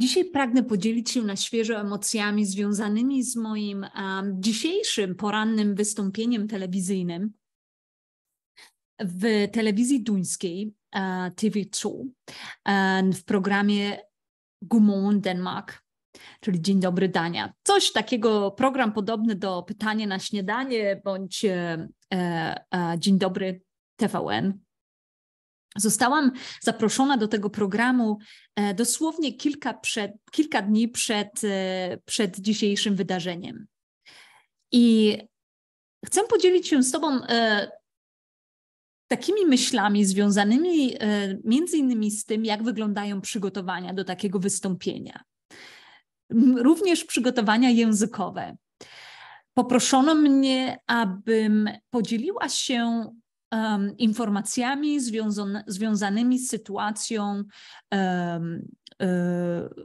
Dzisiaj pragnę podzielić się na świeżo emocjami związanymi z moim um, dzisiejszym porannym wystąpieniem telewizyjnym w telewizji duńskiej uh, TV2 um, w programie Gumon Denmark, czyli Dzień Dobry Dania. Coś takiego, program podobny do Pytanie na śniadanie bądź e, e, Dzień Dobry TVN. Zostałam zaproszona do tego programu e, dosłownie kilka, przed, kilka dni przed, e, przed dzisiejszym wydarzeniem. I chcę podzielić się z Tobą e, takimi myślami związanymi między innymi z tym, jak wyglądają przygotowania do takiego wystąpienia. Również przygotowania językowe. Poproszono mnie, abym podzieliła się um, informacjami związone, związanymi z sytuacją um,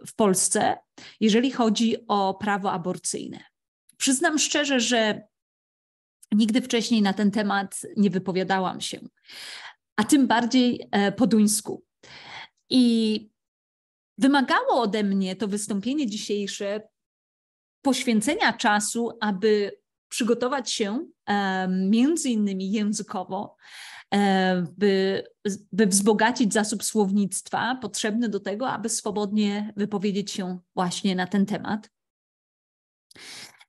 w Polsce, jeżeli chodzi o prawo aborcyjne. Przyznam szczerze, że nigdy wcześniej na ten temat nie wypowiadałam się, a tym bardziej e, po duńsku. I wymagało ode mnie to wystąpienie dzisiejsze poświęcenia czasu, aby przygotować się między innymi językowo, by, by wzbogacić zasób słownictwa potrzebny do tego, aby swobodnie wypowiedzieć się właśnie na ten temat.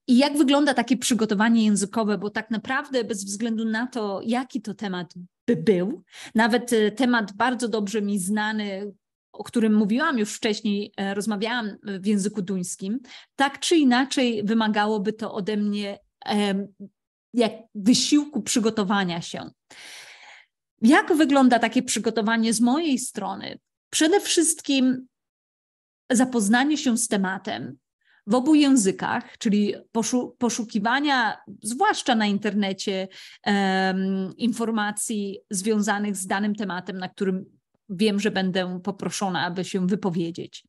I jak wygląda takie przygotowanie językowe, bo tak naprawdę bez względu na to, jaki to temat by był, nawet e, temat bardzo dobrze mi znany, o którym mówiłam już wcześniej, e, rozmawiałam w języku duńskim, tak czy inaczej wymagałoby to ode mnie jak wysiłku przygotowania się. Jak wygląda takie przygotowanie z mojej strony? Przede wszystkim zapoznanie się z tematem w obu językach, czyli poszukiwania, zwłaszcza na internecie, um, informacji związanych z danym tematem, na którym wiem, że będę poproszona, aby się wypowiedzieć.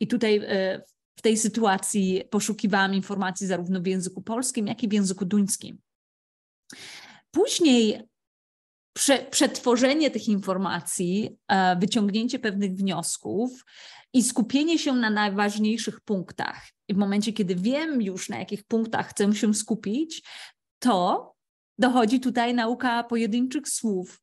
I tutaj e, w tej sytuacji poszukiwałam informacji zarówno w języku polskim, jak i w języku duńskim. Później prze, przetworzenie tych informacji, e, wyciągnięcie pewnych wniosków i skupienie się na najważniejszych punktach. I w momencie, kiedy wiem już, na jakich punktach chcę się skupić, to dochodzi tutaj nauka pojedynczych słów,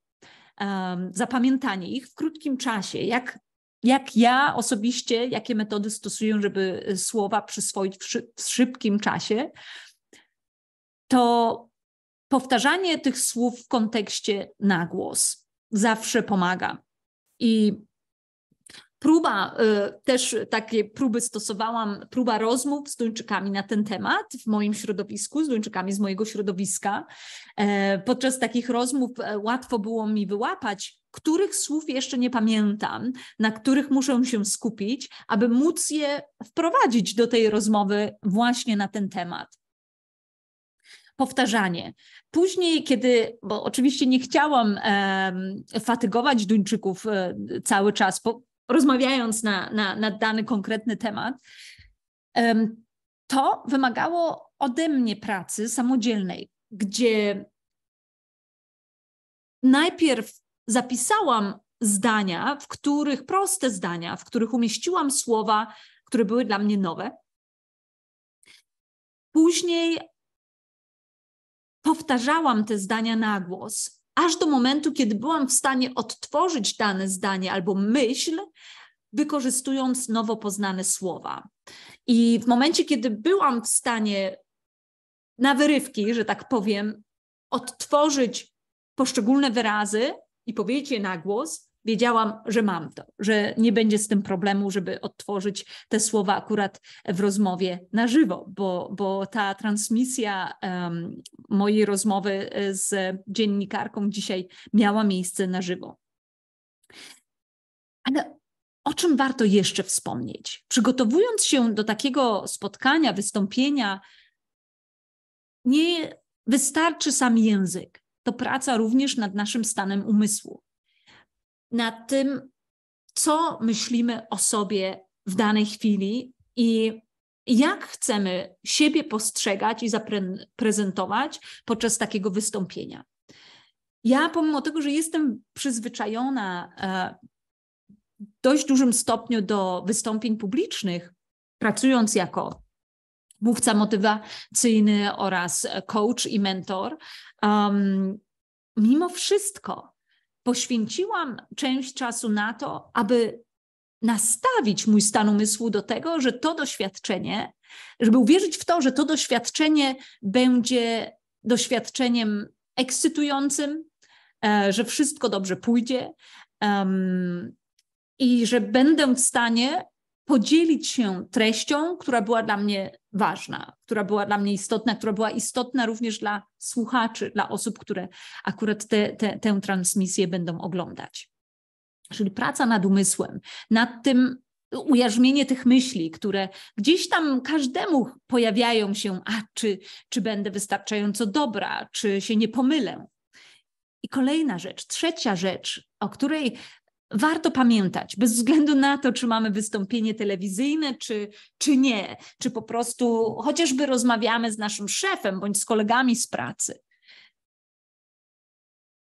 um, zapamiętanie ich w krótkim czasie, jak jak ja osobiście, jakie metody stosuję, żeby e, słowa przyswoić w szybkim czasie, to powtarzanie tych słów w kontekście na głos zawsze pomaga. I próba, y, też takie próby stosowałam, próba rozmów z Duńczykami na ten temat w moim środowisku, z Duńczykami z mojego środowiska. E, podczas takich rozmów e, łatwo było mi wyłapać, których słów jeszcze nie pamiętam, na których muszę się skupić, aby móc je wprowadzić do tej rozmowy właśnie na ten temat powtarzanie. Później, kiedy, bo oczywiście nie chciałam e, fatygować Duńczyków e, cały czas, po, rozmawiając na, na, na dany konkretny temat, to wymagało ode mnie pracy samodzielnej, gdzie najpierw zapisałam zdania, w których proste zdania, w których umieściłam słowa, które były dla mnie nowe. Później powtarzałam te zdania na głos aż do momentu, kiedy byłam w stanie odtworzyć dane zdanie albo myśl, wykorzystując nowo poznane słowa. I w momencie, kiedy byłam w stanie na wyrywki, że tak powiem, odtworzyć poszczególne wyrazy i powiedzieć je na głos, wiedziałam, że mam to, że nie będzie z tym problemu, żeby odtworzyć te słowa akurat w rozmowie na żywo, bo, bo ta transmisja um, mojej rozmowy e, z dziennikarką dzisiaj miała miejsce na żywo. Ale o czym warto jeszcze wspomnieć? Przygotowując się do takiego spotkania, wystąpienia, nie wystarczy sam język. To praca również nad naszym stanem umysłu nad tym, co myślimy o sobie w danej chwili i jak chcemy siebie postrzegać i zaprezentować podczas takiego wystąpienia. Ja, pomimo tego, że jestem przyzwyczajona e, w dość dużym stopniu do wystąpień publicznych, pracując jako mówca motywacyjny oraz coach i mentor, um, mimo wszystko poświęciłam część czasu na to, aby nastawić mój stan umysłu do tego, że to doświadczenie, żeby uwierzyć w to, że to doświadczenie będzie doświadczeniem ekscytującym, e, że wszystko dobrze pójdzie um, i że będę w stanie podzielić się treścią, która była dla mnie ważna, która była dla mnie istotna, która była istotna również dla słuchaczy, dla osób, które akurat te, te, tę transmisję będą oglądać. Czyli praca nad umysłem, nad tym, ujarzmienie tych myśli, które gdzieś tam każdemu pojawiają się, a czy, czy będę wystarczająco dobra, czy się nie pomylę. I kolejna rzecz, trzecia rzecz, o której warto pamiętać, bez względu na to, czy mamy wystąpienie telewizyjne, czy, czy nie, czy po prostu chociażby rozmawiamy z naszym szefem bądź z kolegami z pracy.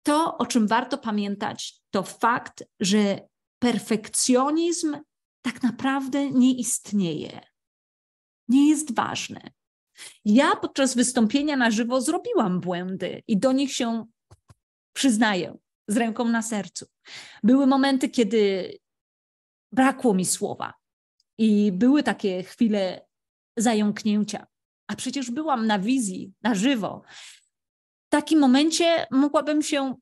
To, o czym warto pamiętać, to fakt, że perfekcjonizm tak naprawdę nie istnieje. Nie jest ważny. Ja podczas wystąpienia na żywo zrobiłam błędy i do nich się przyznaję z ręką na sercu. Były momenty, kiedy brakło mi słowa i były takie chwile zająknięcia. A przecież byłam na wizji, na żywo. W takim momencie mogłabym się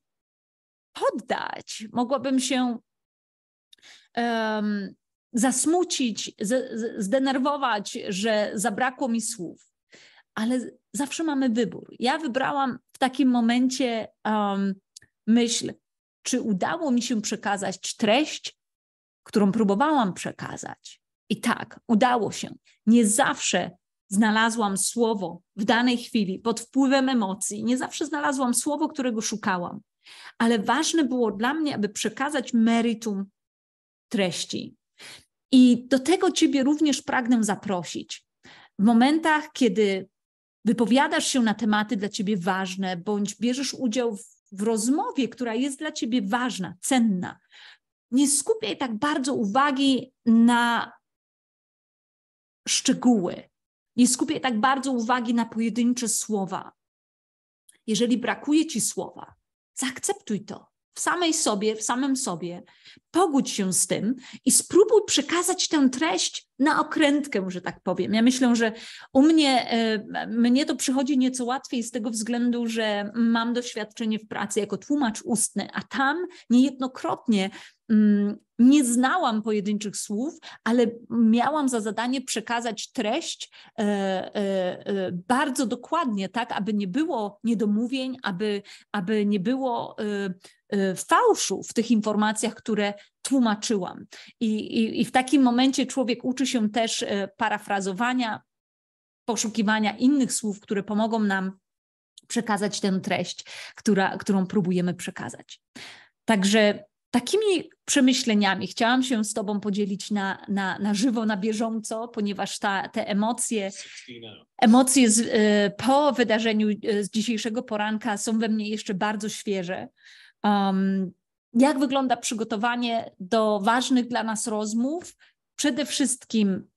poddać, mogłabym się um, zasmucić, z, z, zdenerwować, że zabrakło mi słów. Ale zawsze mamy wybór. Ja wybrałam w takim momencie um, myśl, czy udało mi się przekazać treść, którą próbowałam przekazać. I tak, udało się. Nie zawsze znalazłam słowo w danej chwili pod wpływem emocji, nie zawsze znalazłam słowo, którego szukałam, ale ważne było dla mnie, aby przekazać meritum treści. I do tego Ciebie również pragnę zaprosić. W momentach, kiedy wypowiadasz się na tematy dla Ciebie ważne, bądź bierzesz udział w w rozmowie, która jest dla ciebie ważna, cenna, nie skupiaj tak bardzo uwagi na szczegóły, nie skupiaj tak bardzo uwagi na pojedyncze słowa. Jeżeli brakuje ci słowa, zaakceptuj to w samej sobie, w samym sobie. Pogódź się z tym i spróbuj przekazać tę treść na okrętkę, że tak powiem. Ja myślę, że u mnie, e, mnie to przychodzi nieco łatwiej z tego względu, że mam doświadczenie w pracy jako tłumacz ustny, a tam niejednokrotnie Mm, nie znałam pojedynczych słów, ale miałam za zadanie przekazać treść e, e, e, bardzo dokładnie, tak, aby nie było niedomówień, aby, aby nie było fałszu w tych informacjach, które tłumaczyłam. I, i, I w takim momencie człowiek uczy się też parafrazowania, poszukiwania innych słów, które pomogą nam przekazać tę treść, która, którą próbujemy przekazać. Także Takimi przemyśleniami chciałam się z Tobą podzielić na, na, na żywo, na bieżąco, ponieważ ta, te emocje, emocje z, y, po wydarzeniu y, z dzisiejszego poranka są we mnie jeszcze bardzo świeże. Um, jak wygląda przygotowanie do ważnych dla nas rozmów? Przede wszystkim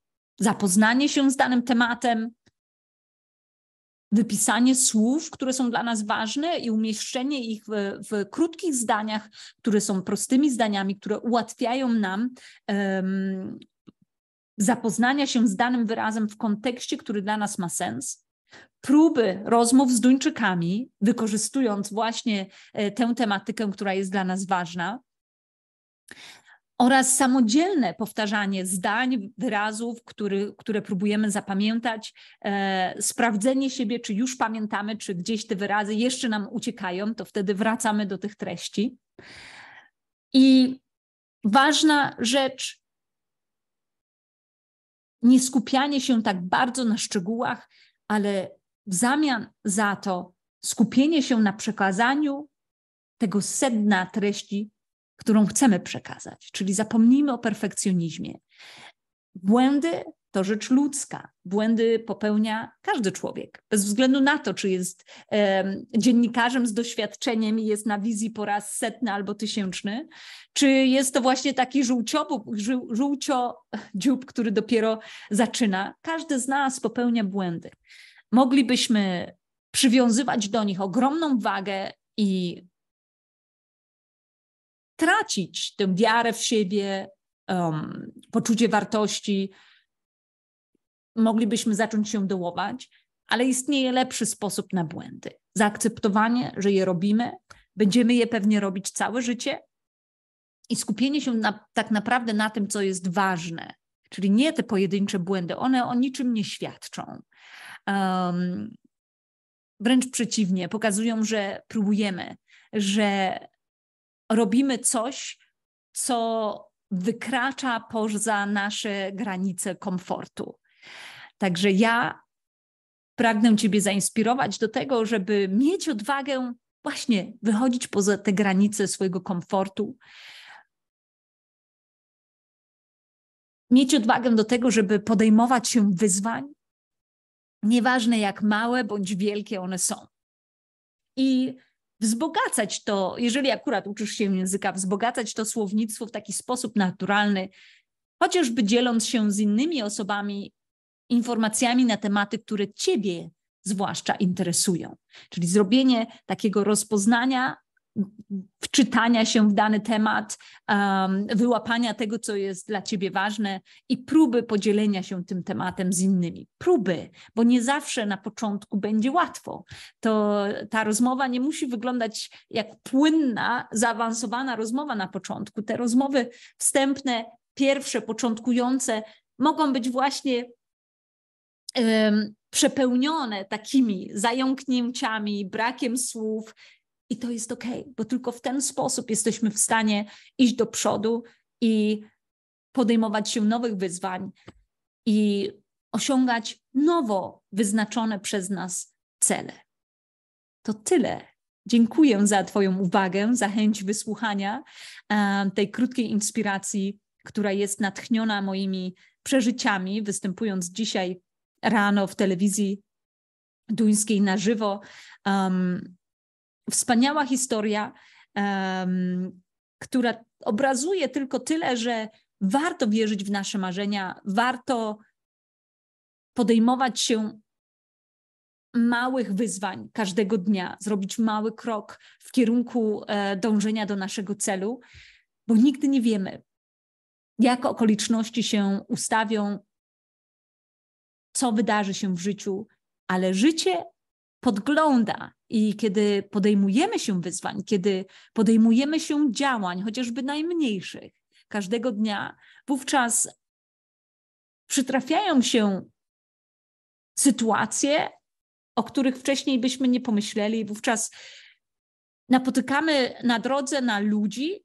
zapoznanie się z danym tematem, wypisanie słów, które są dla nas ważne i umieszczenie ich w, w krótkich zdaniach, które są prostymi zdaniami, które ułatwiają nam um, zapoznania się z danym wyrazem w kontekście, który dla nas ma sens. Próby rozmów z Duńczykami, wykorzystując właśnie e, tę tematykę, która jest dla nas ważna oraz samodzielne powtarzanie zdań, wyrazów, który, które próbujemy zapamiętać, e, sprawdzenie siebie, czy już pamiętamy, czy gdzieś te wyrazy jeszcze nam uciekają, to wtedy wracamy do tych treści. I ważna rzecz, nie skupianie się tak bardzo na szczegółach, ale w zamian za to skupienie się na przekazaniu tego sedna treści którą chcemy przekazać. Czyli zapomnijmy o perfekcjonizmie. Błędy to rzecz ludzka. Błędy popełnia każdy człowiek, bez względu na to, czy jest dziennikarzem z doświadczeniem i jest na wizji po raz setny albo tysięczny, czy jest to właśnie taki żółciodziób, który dopiero zaczyna. Każdy z nas popełnia błędy. Moglibyśmy przywiązywać do nich ogromną wagę i tracić tę wiarę w siebie, um, poczucie wartości, moglibyśmy zacząć się dołować, ale istnieje lepszy sposób na błędy. Zaakceptowanie, że je robimy, będziemy je pewnie robić całe życie i skupienie się na, tak naprawdę na tym, co jest ważne, czyli nie te pojedyncze błędy, one o niczym nie świadczą. Um, wręcz przeciwnie, pokazują, że próbujemy, że robimy coś, co wykracza poza nasze granice komfortu. Także ja pragnę Ciebie zainspirować do tego, żeby mieć odwagę właśnie wychodzić poza te granice swojego komfortu. Mieć odwagę do tego, żeby podejmować się wyzwań, nieważne jak małe bądź wielkie one są. I wzbogacać to, jeżeli akurat uczysz się języka, wzbogacać to słownictwo w taki sposób naturalny, chociażby dzieląc się z innymi osobami informacjami na tematy, które Ciebie zwłaszcza interesują. Czyli zrobienie takiego rozpoznania wczytania się w dany temat, um, wyłapania tego, co jest dla ciebie ważne i próby podzielenia się tym tematem z innymi. Próby, bo nie zawsze na początku będzie łatwo. To ta rozmowa nie musi wyglądać jak płynna, zaawansowana rozmowa na początku. Te rozmowy wstępne, pierwsze, początkujące mogą być właśnie um, przepełnione takimi zająknięciami, brakiem słów, i to jest ok, bo tylko w ten sposób jesteśmy w stanie iść do przodu i podejmować się nowych wyzwań i osiągać nowo wyznaczone przez nas cele. To tyle. Dziękuję za Twoją uwagę, za chęć wysłuchania e, tej krótkiej inspiracji, która jest natchniona moimi przeżyciami, występując dzisiaj rano w telewizji duńskiej na żywo. Wspaniała historia, um, która obrazuje tylko tyle, że warto wierzyć w nasze marzenia, warto podejmować się małych wyzwań każdego dnia, zrobić mały krok w kierunku e, dążenia do naszego celu, bo nigdy nie wiemy, jak okoliczności się ustawią, co wydarzy się w życiu, ale życie podgląda. I kiedy podejmujemy się wyzwań, kiedy podejmujemy się działań, chociażby najmniejszych, każdego dnia, wówczas przytrafiają się sytuacje, o których wcześniej byśmy nie pomyśleli, wówczas napotykamy na drodze na ludzi,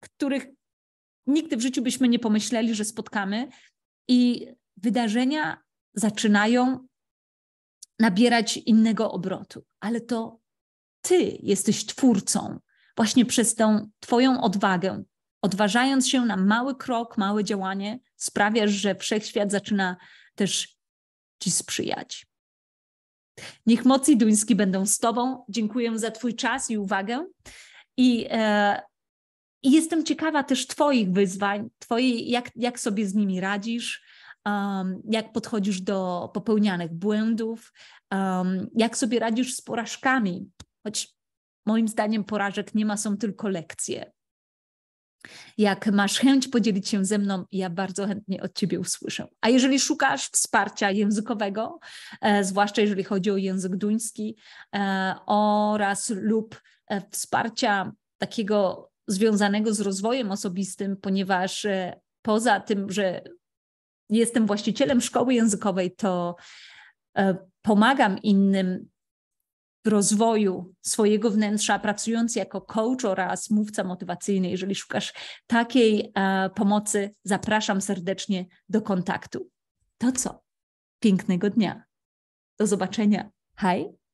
których nigdy w życiu byśmy nie pomyśleli, że spotkamy, i wydarzenia zaczynają nabierać innego obrotu, ale to ty jesteś twórcą właśnie przez tą Twoją odwagę. Odważając się na mały krok, małe działanie, sprawiasz, że wszechświat zaczyna też Ci sprzyjać. Niech moc i duński będą z Tobą. Dziękuję za Twój czas i uwagę. I, e, jestem ciekawa też Twoich wyzwań, twoje, jak, jak sobie z nimi radzisz um, jak podchodzisz do popełnianych błędów, um, jak sobie radzisz z porażkami, choć moim zdaniem porażek nie ma, są tylko lekcje. Jak masz chęć podzielić się ze mną, ja bardzo chętnie od Ciebie usłyszę. A jeżeli szukasz wsparcia językowego, e, zwłaszcza jeżeli chodzi o język duński, e, oraz lub e, wsparcia takiego związanego z rozwojem osobistym, ponieważ e, poza tym, że jestem właścicielem szkoły językowej, to e, pomagam innym w rozwoju swojego wnętrza, pracując jako coach oraz mówca motywacyjny. Jeżeli szukasz takiej e, pomocy, zapraszam serdecznie do kontaktu. To co? Pięknego dnia. Do zobaczenia. Hej!